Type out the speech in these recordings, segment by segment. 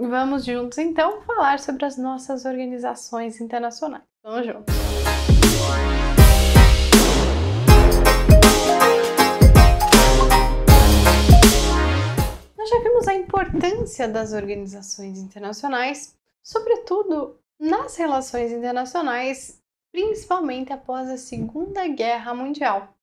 Vamos juntos então falar sobre as nossas organizações internacionais. Vamos juntos! Nós já vimos a importância das organizações internacionais, sobretudo nas relações internacionais, principalmente após a Segunda Guerra Mundial.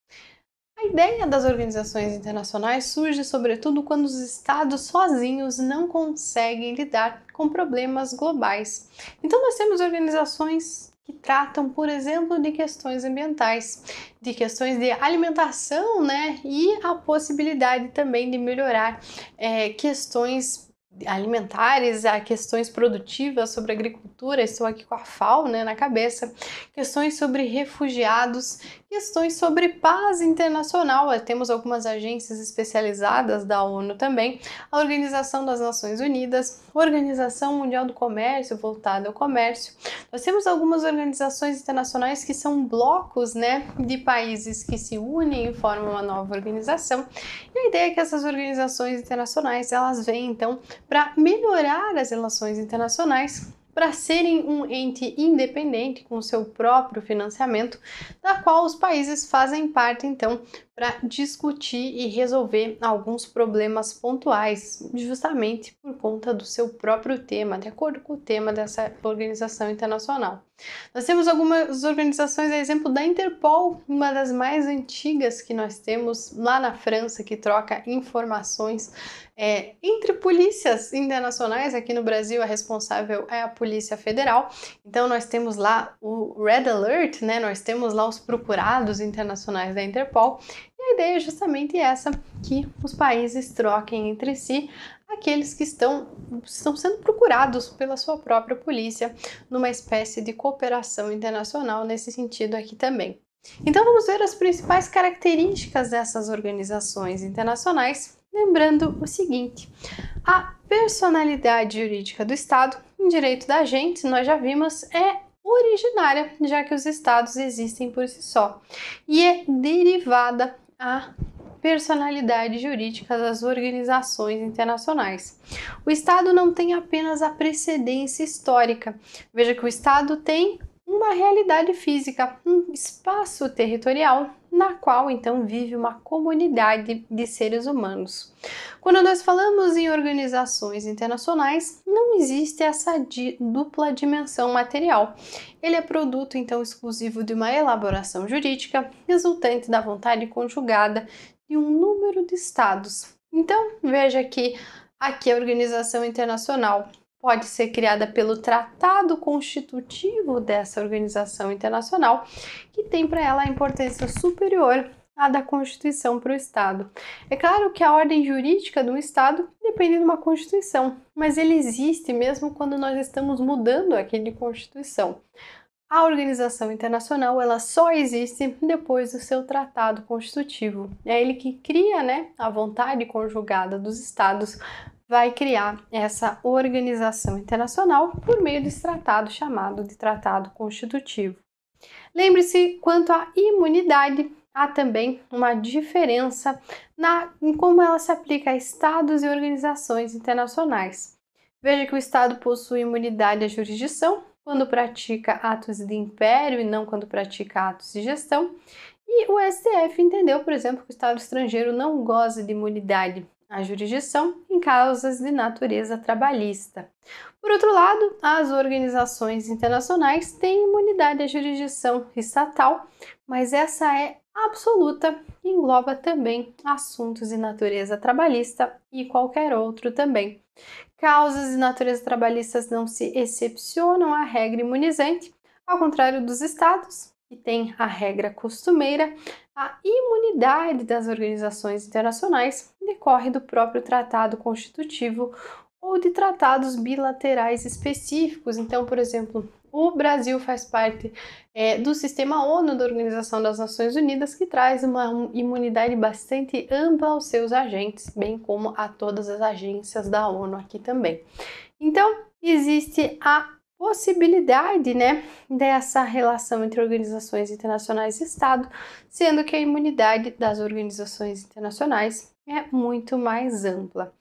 A ideia das organizações internacionais surge sobretudo quando os estados sozinhos não conseguem lidar com problemas globais. Então nós temos organizações que tratam, por exemplo, de questões ambientais, de questões de alimentação, né, e a possibilidade também de melhorar é, questões alimentares a questões produtivas sobre agricultura, estou aqui com a FAO né, na cabeça, questões sobre refugiados, questões sobre paz internacional, é, temos algumas agências especializadas da ONU também, a Organização das Nações Unidas, a Organização Mundial do Comércio, voltada ao comércio. Nós temos algumas organizações internacionais que são blocos né, de países que se unem e formam uma nova organização, e a ideia é que essas organizações internacionais, elas vêm então para melhorar as relações internacionais para serem um ente independente com seu próprio financiamento, da qual os países fazem parte então para discutir e resolver alguns problemas pontuais, justamente por conta do seu próprio tema, de acordo com o tema dessa organização internacional. Nós temos algumas organizações, a exemplo da Interpol, uma das mais antigas que nós temos lá na França, que troca informações é, entre polícias internacionais. Aqui no Brasil, a responsável é a Polícia Federal. Então, nós temos lá o Red Alert, né? Nós temos lá os procurados internacionais da Interpol a ideia é justamente essa, que os países troquem entre si aqueles que estão, estão sendo procurados pela sua própria polícia, numa espécie de cooperação internacional nesse sentido aqui também. Então vamos ver as principais características dessas organizações internacionais, lembrando o seguinte: a personalidade jurídica do Estado, em direito da gente, nós já vimos, é originária, já que os estados existem por si só, e é derivada a personalidade jurídica das organizações internacionais. O Estado não tem apenas a precedência histórica. Veja que o Estado tem uma realidade física, um espaço territorial na qual então vive uma comunidade de seres humanos. Quando nós falamos em organizações internacionais, não existe essa dupla dimensão material. Ele é produto então exclusivo de uma elaboração jurídica resultante da vontade conjugada de um número de estados. Então, veja que aqui a organização internacional pode ser criada pelo tratado constitutivo dessa organização internacional, que tem para ela a importância superior à da Constituição para o Estado. É claro que a ordem jurídica do Estado depende de uma Constituição, mas ele existe mesmo quando nós estamos mudando aquele Constituição. A organização internacional ela só existe depois do seu tratado constitutivo. É ele que cria né, a vontade conjugada dos estados vai criar essa organização internacional por meio desse tratado chamado de Tratado Constitutivo. Lembre-se, quanto à imunidade, há também uma diferença na, em como ela se aplica a estados e organizações internacionais. Veja que o Estado possui imunidade à jurisdição quando pratica atos de império e não quando pratica atos de gestão. E o STF entendeu, por exemplo, que o Estado estrangeiro não goza de imunidade a jurisdição em causas de natureza trabalhista. Por outro lado, as organizações internacionais têm imunidade à jurisdição estatal, mas essa é absoluta e engloba também assuntos de natureza trabalhista e qualquer outro também. Causas de natureza trabalhista não se excepcionam à regra imunizante, ao contrário dos estados, que tem a regra costumeira, a imunidade das organizações internacionais decorre do próprio tratado constitutivo ou de tratados bilaterais específicos. Então, por exemplo, o Brasil faz parte é, do sistema ONU da Organização das Nações Unidas, que traz uma imunidade bastante ampla aos seus agentes, bem como a todas as agências da ONU aqui também. Então, existe a possibilidade, né, dessa relação entre organizações internacionais e Estado, sendo que a imunidade das organizações internacionais é muito mais ampla.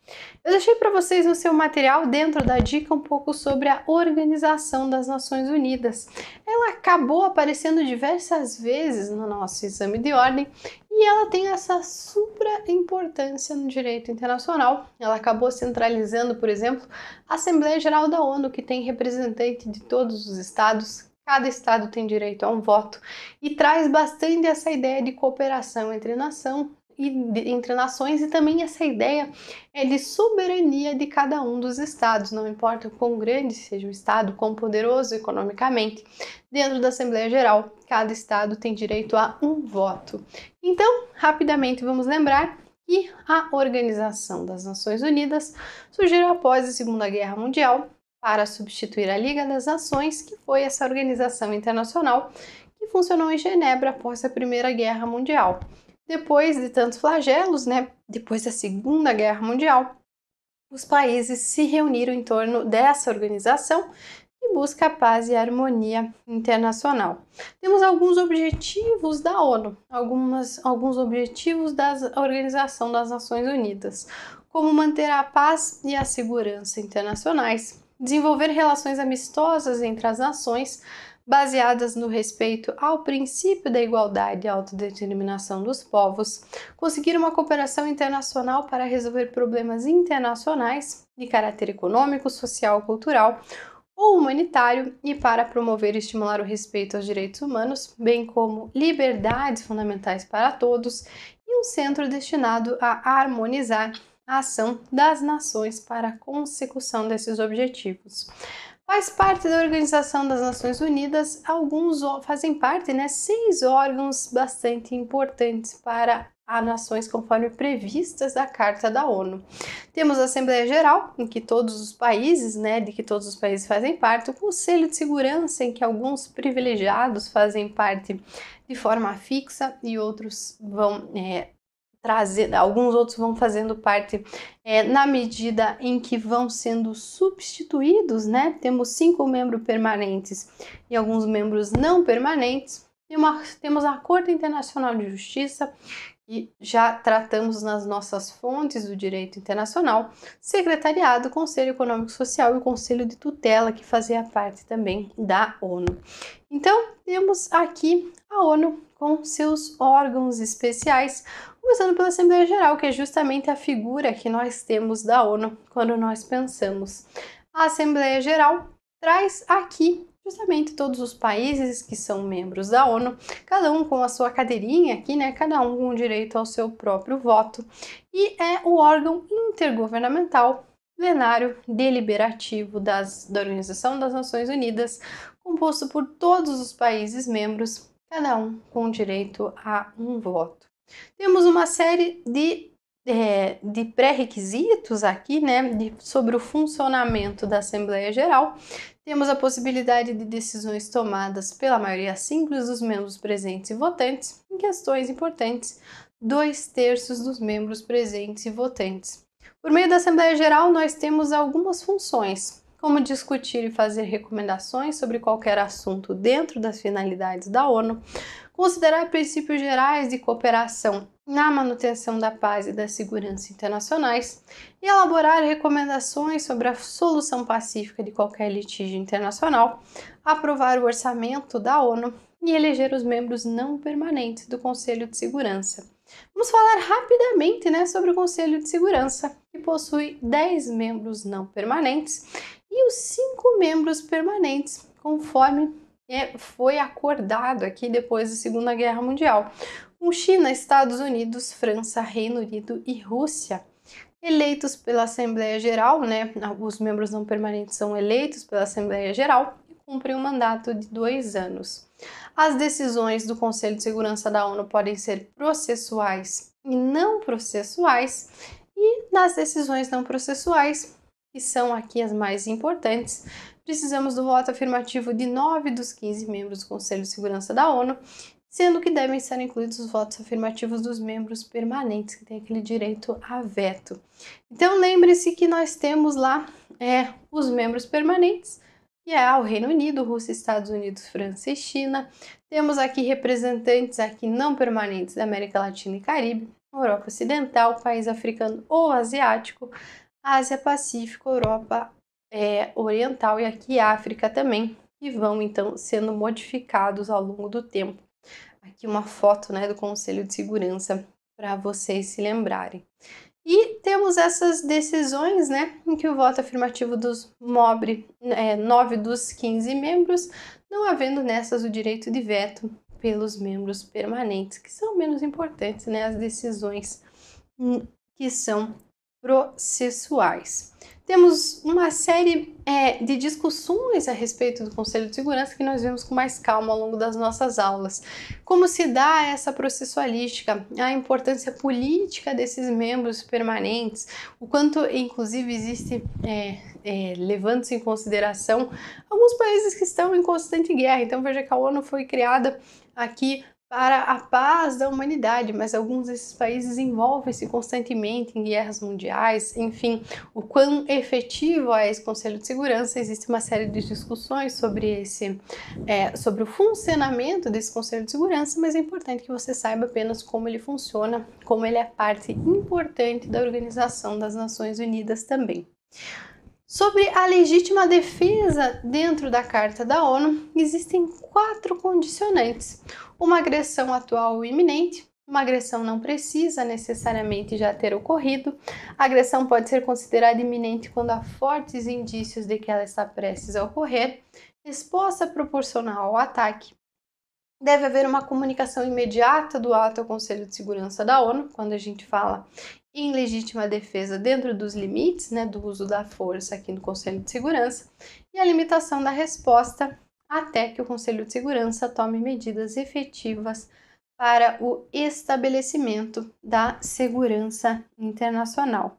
Eu deixei para vocês no seu material, dentro da dica, um pouco sobre a Organização das Nações Unidas. Ela acabou aparecendo diversas vezes no nosso exame de ordem e ela tem essa supra importância no direito internacional. Ela acabou centralizando, por exemplo, a Assembleia Geral da ONU, que tem representante de todos os estados, Cada estado tem direito a um voto e traz bastante essa ideia de cooperação entre nação entre nações e também essa ideia é de soberania de cada um dos estados, não importa quão grande seja o estado, quão poderoso economicamente. Dentro da Assembleia Geral, cada estado tem direito a um voto. Então, rapidamente vamos lembrar que a Organização das Nações Unidas surgiu após a Segunda Guerra Mundial para substituir a Liga das Nações, que foi essa organização internacional que funcionou em Genebra após a Primeira Guerra Mundial. Depois de tantos flagelos, né, depois da Segunda Guerra Mundial, os países se reuniram em torno dessa organização que busca a paz e a harmonia internacional. Temos alguns objetivos da ONU, algumas, alguns objetivos da Organização das Nações Unidas, como manter a paz e a segurança internacionais, desenvolver relações amistosas entre as nações, baseadas no respeito ao princípio da igualdade e autodeterminação dos povos, conseguir uma cooperação internacional para resolver problemas internacionais de caráter econômico, social, cultural ou humanitário e para promover e estimular o respeito aos direitos humanos, bem como liberdades fundamentais para todos e um centro destinado a harmonizar a ação das nações para a consecução desses objetivos faz parte da Organização das Nações Unidas, alguns fazem parte, né, seis órgãos bastante importantes para as nações conforme previstas da Carta da ONU. Temos a Assembleia Geral, em que todos os países, né, de que todos os países fazem parte, o Conselho de Segurança, em que alguns privilegiados fazem parte de forma fixa e outros vão é, trazendo, alguns outros vão fazendo parte é, na medida em que vão sendo substituídos, né? Temos cinco membros permanentes e alguns membros não permanentes. Temos a Corte Internacional de Justiça, e já tratamos nas nossas fontes do direito internacional, secretariado, Conselho Econômico Social e Conselho de Tutela, que fazia parte também da ONU. Então, temos aqui a ONU com seus órgãos especiais, começando pela Assembleia Geral, que é justamente a figura que nós temos da ONU quando nós pensamos. A Assembleia Geral traz aqui justamente todos os países que são membros da ONU, cada um com a sua cadeirinha aqui, né? Cada um com direito ao seu próprio voto, e é o órgão intergovernamental plenário deliberativo das, da Organização das Nações Unidas, composto por todos os países membros cada um com direito a um voto. Temos uma série de, é, de pré-requisitos aqui, né, de, sobre o funcionamento da Assembleia Geral. Temos a possibilidade de decisões tomadas pela maioria simples dos membros presentes e votantes em questões importantes, dois terços dos membros presentes e votantes. Por meio da Assembleia Geral, nós temos algumas funções, como discutir e fazer recomendações sobre qualquer assunto dentro das finalidades da ONU, considerar princípios gerais de cooperação na manutenção da paz e da segurança internacionais e elaborar recomendações sobre a solução pacífica de qualquer litígio internacional, aprovar o orçamento da ONU e eleger os membros não permanentes do Conselho de Segurança. Vamos falar rapidamente né, sobre o Conselho de Segurança, que possui 10 membros não permanentes e os cinco membros permanentes, conforme né, foi acordado aqui depois da Segunda Guerra Mundial, com China, Estados Unidos, França, Reino Unido e Rússia. Eleitos pela Assembleia Geral, né? Os membros não permanentes são eleitos pela Assembleia Geral e cumprem um mandato de dois anos. As decisões do Conselho de Segurança da ONU podem ser processuais e não processuais, e nas decisões não processuais que são aqui as mais importantes, precisamos do voto afirmativo de 9 dos 15 membros do Conselho de Segurança da ONU, sendo que devem estar incluídos os votos afirmativos dos membros permanentes, que têm aquele direito a veto. Então, lembre-se que nós temos lá é, os membros permanentes, que é o Reino Unido, Rússia, Estados Unidos, França e China. Temos aqui representantes aqui não permanentes da América Latina e Caribe, Europa Ocidental, país africano ou asiático, Ásia-Pacífico, Europa é, Oriental e aqui África também, que vão então sendo modificados ao longo do tempo. Aqui uma foto né, do Conselho de Segurança para vocês se lembrarem. E temos essas decisões, né, em que o voto afirmativo dos MOBRE, né, é, 9 dos 15 membros, não havendo nessas o direito de veto pelos membros permanentes, que são menos importantes, né, as decisões que são processuais. Temos uma série é, de discussões a respeito do Conselho de Segurança que nós vemos com mais calma ao longo das nossas aulas. Como se dá essa processualística, a importância política desses membros permanentes, o quanto, inclusive, existe, é, é, levando-se em consideração alguns países que estão em constante guerra. Então, veja que a ONU foi criada aqui para a paz da humanidade, mas alguns desses países envolvem-se constantemente em guerras mundiais, enfim, o quão efetivo é esse Conselho de Segurança, existe uma série de discussões sobre esse, é, sobre o funcionamento desse Conselho de Segurança, mas é importante que você saiba apenas como ele funciona, como ele é parte importante da Organização das Nações Unidas também. Sobre a legítima defesa dentro da Carta da ONU, existem quatro condicionantes: uma agressão atual ou iminente, uma agressão não precisa necessariamente já ter ocorrido. A agressão pode ser considerada iminente quando há fortes indícios de que ela está prestes a ocorrer. Resposta proporcional ao ataque deve haver uma comunicação imediata do ato ao Conselho de Segurança da ONU, quando a gente fala em legítima defesa dentro dos limites né, do uso da força aqui no Conselho de Segurança, e a limitação da resposta até que o Conselho de Segurança tome medidas efetivas para o estabelecimento da segurança internacional.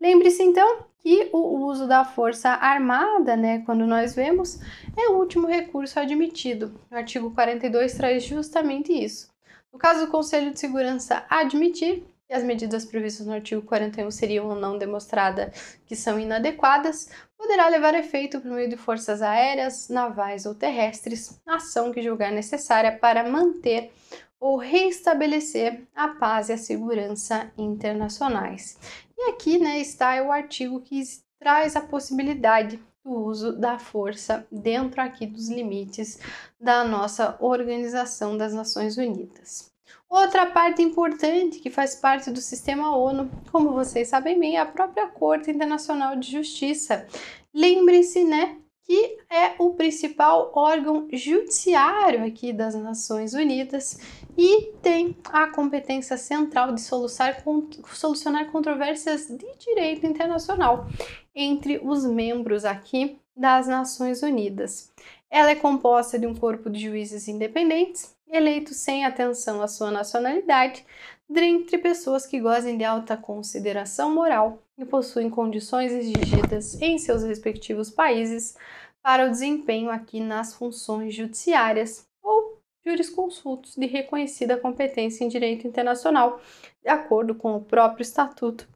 Lembre-se então que o uso da força armada, né, quando nós vemos, é o último recurso admitido. O artigo 42 traz justamente isso. No caso do Conselho de Segurança admitir que as medidas previstas no artigo 41 seriam ou não demonstradas que são inadequadas, poderá levar efeito por meio de forças aéreas, navais ou terrestres, ação que julgar necessária para manter ou reestabelecer a paz e a segurança internacionais. E aqui né, está o artigo que traz a possibilidade do uso da força dentro aqui dos limites da nossa Organização das Nações Unidas. Outra parte importante que faz parte do sistema ONU, como vocês sabem bem, é a própria Corte Internacional de Justiça. Lembrem-se, né, que é o principal órgão judiciário aqui das Nações Unidas e tem a competência central de solucionar controvérsias de direito internacional entre os membros aqui das Nações Unidas. Ela é composta de um corpo de juízes independentes, eleitos sem atenção à sua nacionalidade, dentre pessoas que gozem de alta consideração moral e possuem condições exigidas em seus respectivos países para o desempenho aqui nas funções judiciárias ou jurisconsultos de reconhecida competência em direito internacional, de acordo com o próprio estatuto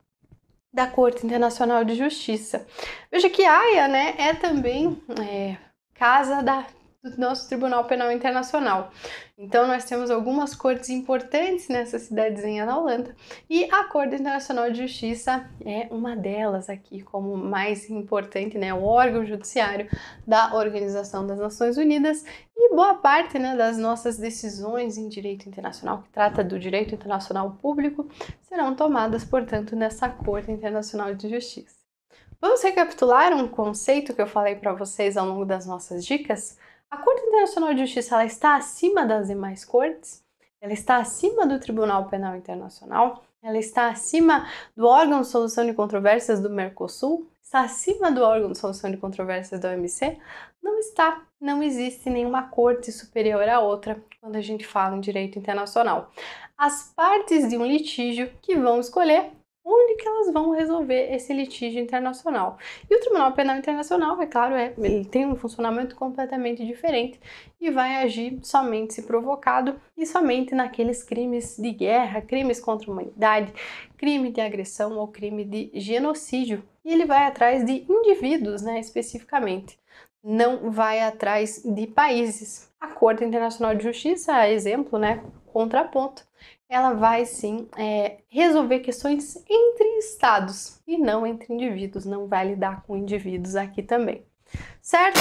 da Corte Internacional de Justiça. Veja que a AIA né, é também é, casa da do nosso Tribunal Penal Internacional. Então, nós temos algumas cortes importantes nessa cidadezinha na Holanda e a Corte Internacional de Justiça é uma delas aqui, como mais importante, né? O órgão judiciário da Organização das Nações Unidas e boa parte né, das nossas decisões em direito internacional, que trata do direito internacional público, serão tomadas, portanto, nessa Corte Internacional de Justiça. Vamos recapitular um conceito que eu falei para vocês ao longo das nossas dicas? A Corte Internacional de Justiça ela está acima das demais cortes, ela está acima do Tribunal Penal Internacional, ela está acima do órgão de solução de controvérsias do Mercosul, está acima do órgão de solução de controvérsias da OMC? Não está, não existe nenhuma corte superior à outra quando a gente fala em direito internacional. As partes de um litígio que vão escolher onde que elas vão resolver esse litígio internacional. E o Tribunal Penal Internacional, é claro, é, ele tem um funcionamento completamente diferente e vai agir somente se provocado e somente naqueles crimes de guerra, crimes contra a humanidade, crime de agressão ou crime de genocídio. E ele vai atrás de indivíduos, né, especificamente. Não vai atrás de países. A Corte Internacional de Justiça, exemplo, né, contraponto ela vai sim é, resolver questões entre estados e não entre indivíduos, não vai lidar com indivíduos aqui também, certo?